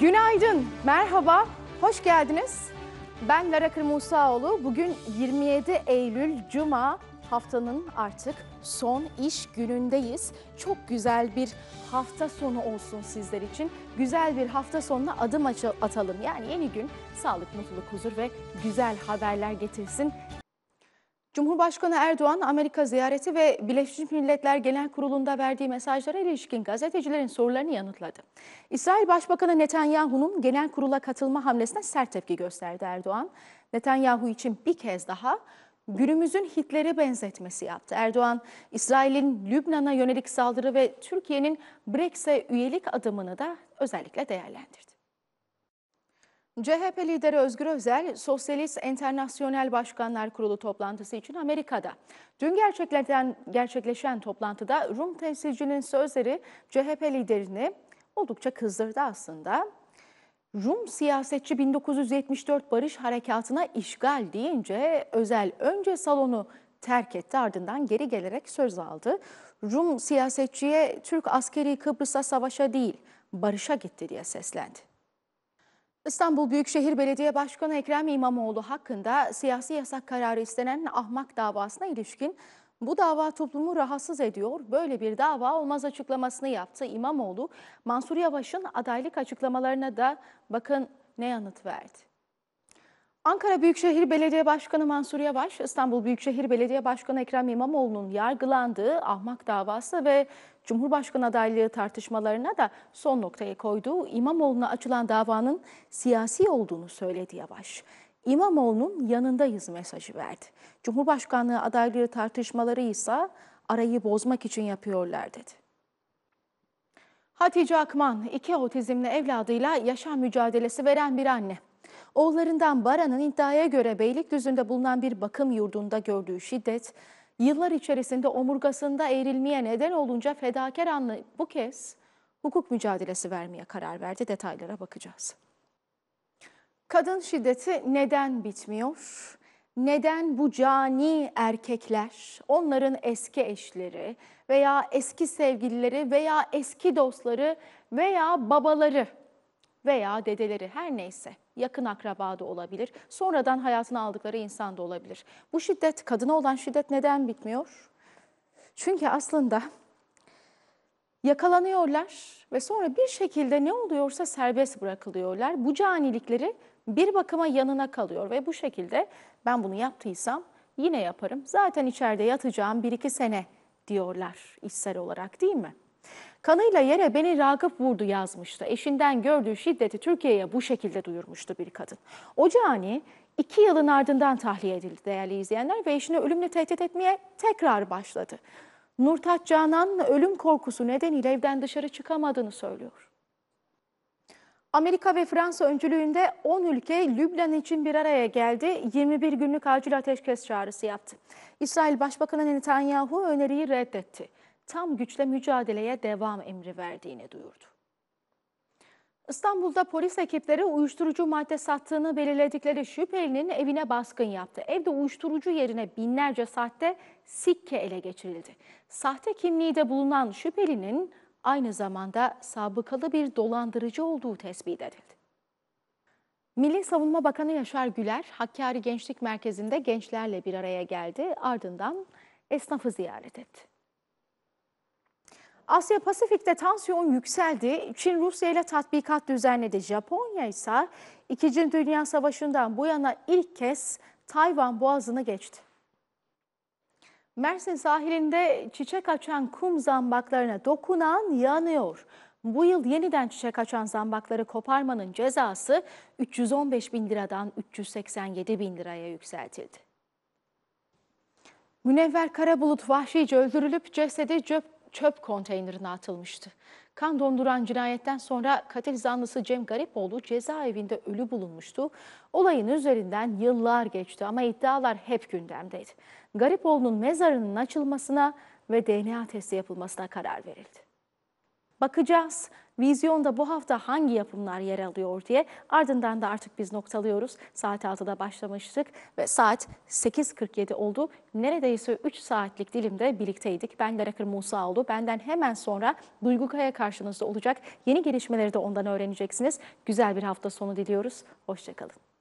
Günaydın, merhaba, hoş geldiniz. Ben Lara Kırmusaoğlu. Bugün 27 Eylül Cuma haftanın artık son iş günündeyiz. Çok güzel bir hafta sonu olsun sizler için. Güzel bir hafta sonuna adım atalım. Yani yeni gün sağlık, mutluluk, huzur ve güzel haberler getirsin. Cumhurbaşkanı Erdoğan, Amerika ziyareti ve Birleşmiş Milletler Genel Kurulu'nda verdiği mesajlara ilişkin gazetecilerin sorularını yanıtladı. İsrail Başbakanı Netanyahu'nun genel kurula katılma hamlesine sert tepki gösterdi Erdoğan. Netanyahu için bir kez daha günümüzün Hitler'e benzetmesi yaptı. Erdoğan, İsrail'in Lübnan'a yönelik saldırı ve Türkiye'nin Brexit üyelik adımını da özellikle değerlendirdi. CHP lideri Özgür Özel, Sosyalist Enternasyonel Başkanlar Kurulu toplantısı için Amerika'da. Dün gerçekleşen, gerçekleşen toplantıda Rum temsilcinin sözleri CHP liderini oldukça kızdırdı aslında. Rum siyasetçi 1974 Barış Harekatı'na işgal deyince Özel önce salonu terk etti ardından geri gelerek söz aldı. Rum siyasetçiye Türk askeri Kıbrıs'a savaşa değil barışa gitti diye seslendi. İstanbul Büyükşehir Belediye Başkanı Ekrem İmamoğlu hakkında siyasi yasak kararı istenen ahmak davasına ilişkin bu dava toplumu rahatsız ediyor, böyle bir dava olmaz açıklamasını yaptı İmamoğlu. Mansur Yavaş'ın adaylık açıklamalarına da bakın ne yanıt verdi. Ankara Büyükşehir Belediye Başkanı Mansur Yavaş, İstanbul Büyükşehir Belediye Başkanı Ekrem İmamoğlu'nun yargılandığı ahmak davası ve Cumhurbaşkanı adaylığı tartışmalarına da son noktaya koyduğu İmamoğlu'na açılan davanın siyasi olduğunu söyledi Yavaş. İmamoğlu'nun yanındayız mesajı verdi. Cumhurbaşkanlığı adaylığı tartışmaları ise arayı bozmak için yapıyorlar dedi. Hatice Akman, iki otizmli evladıyla yaşam mücadelesi veren bir anne. Oğullarından Baran'ın iddiaya göre Beylikdüzü'nde bulunan bir bakım yurdunda gördüğü şiddet, yıllar içerisinde omurgasında eğrilmeye neden olunca fedakar anlı bu kez hukuk mücadelesi vermeye karar verdi. Detaylara bakacağız. Kadın şiddeti neden bitmiyor? Neden bu cani erkekler, onların eski eşleri veya eski sevgilileri veya eski dostları veya babaları veya dedeleri her neyse yakın akraba da olabilir. Sonradan hayatını aldıkları insan da olabilir. Bu şiddet, kadına olan şiddet neden bitmiyor? Çünkü aslında yakalanıyorlar ve sonra bir şekilde ne oluyorsa serbest bırakılıyorlar. Bu canilikleri bir bakıma yanına kalıyor ve bu şekilde ben bunu yaptıysam yine yaparım. Zaten içeride yatacağım bir iki sene diyorlar içsel olarak değil mi? Kanıyla yere beni Ragıp vurdu yazmıştı. Eşinden gördüğü şiddeti Türkiye'ye bu şekilde duyurmuştu bir kadın. Ocağani iki yılın ardından tahliye edildi değerli izleyenler ve eşini ölümle tehdit etmeye tekrar başladı. Nurtaç Canan'ın ölüm korkusu nedeniyle evden dışarı çıkamadığını söylüyor. Amerika ve Fransa öncülüğünde 10 ülke Lübnan için bir araya geldi. 21 günlük acil ateşkes çağrısı yaptı. İsrail Başbakanı Netanyahu öneriyi reddetti tam güçle mücadeleye devam emri verdiğini duyurdu. İstanbul'da polis ekipleri uyuşturucu madde sattığını belirledikleri şüphelinin evine baskın yaptı. Evde uyuşturucu yerine binlerce sahte sikke ele geçirildi. Sahte kimliği de bulunan şüphelinin aynı zamanda sabıkalı bir dolandırıcı olduğu tespit edildi. Milli Savunma Bakanı Yaşar Güler, Hakkari Gençlik Merkezi'nde gençlerle bir araya geldi. Ardından esnafı ziyaret etti. Asya Pasifik'te tansiyon yükseldi. Çin Rusya ile tatbikat düzenledi. Japonya ise 2. Dünya Savaşı'ndan bu yana ilk kez Tayvan boğazını geçti. Mersin sahilinde çiçek açan kum zambaklarına dokunan yanıyor. Bu yıl yeniden çiçek açan zambakları koparmanın cezası 315 bin liradan 387 bin liraya yükseltildi. Münevver Karabulut vahşice öldürülüp cesedi cöp çöp konteynerine atılmıştı. Kan donduran cinayetten sonra katil zanlısı Cem Garipoğlu cezaevinde ölü bulunmuştu. Olayın üzerinden yıllar geçti ama iddialar hep gündemdeydi. Garipoğlu'nun mezarının açılmasına ve DNA testi yapılmasına karar verildi. Bakacağız vizyonda bu hafta hangi yapımlar yer alıyor diye ardından da artık biz noktalıyoruz. Saat 6'da başlamıştık ve saat 8.47 oldu. Neredeyse 3 saatlik dilimde birlikteydik. Ben Darakır Musaoğlu. Benden hemen sonra Duygu Kaya karşınızda olacak. Yeni gelişmeleri de ondan öğreneceksiniz. Güzel bir hafta sonu diliyoruz. Hoşçakalın.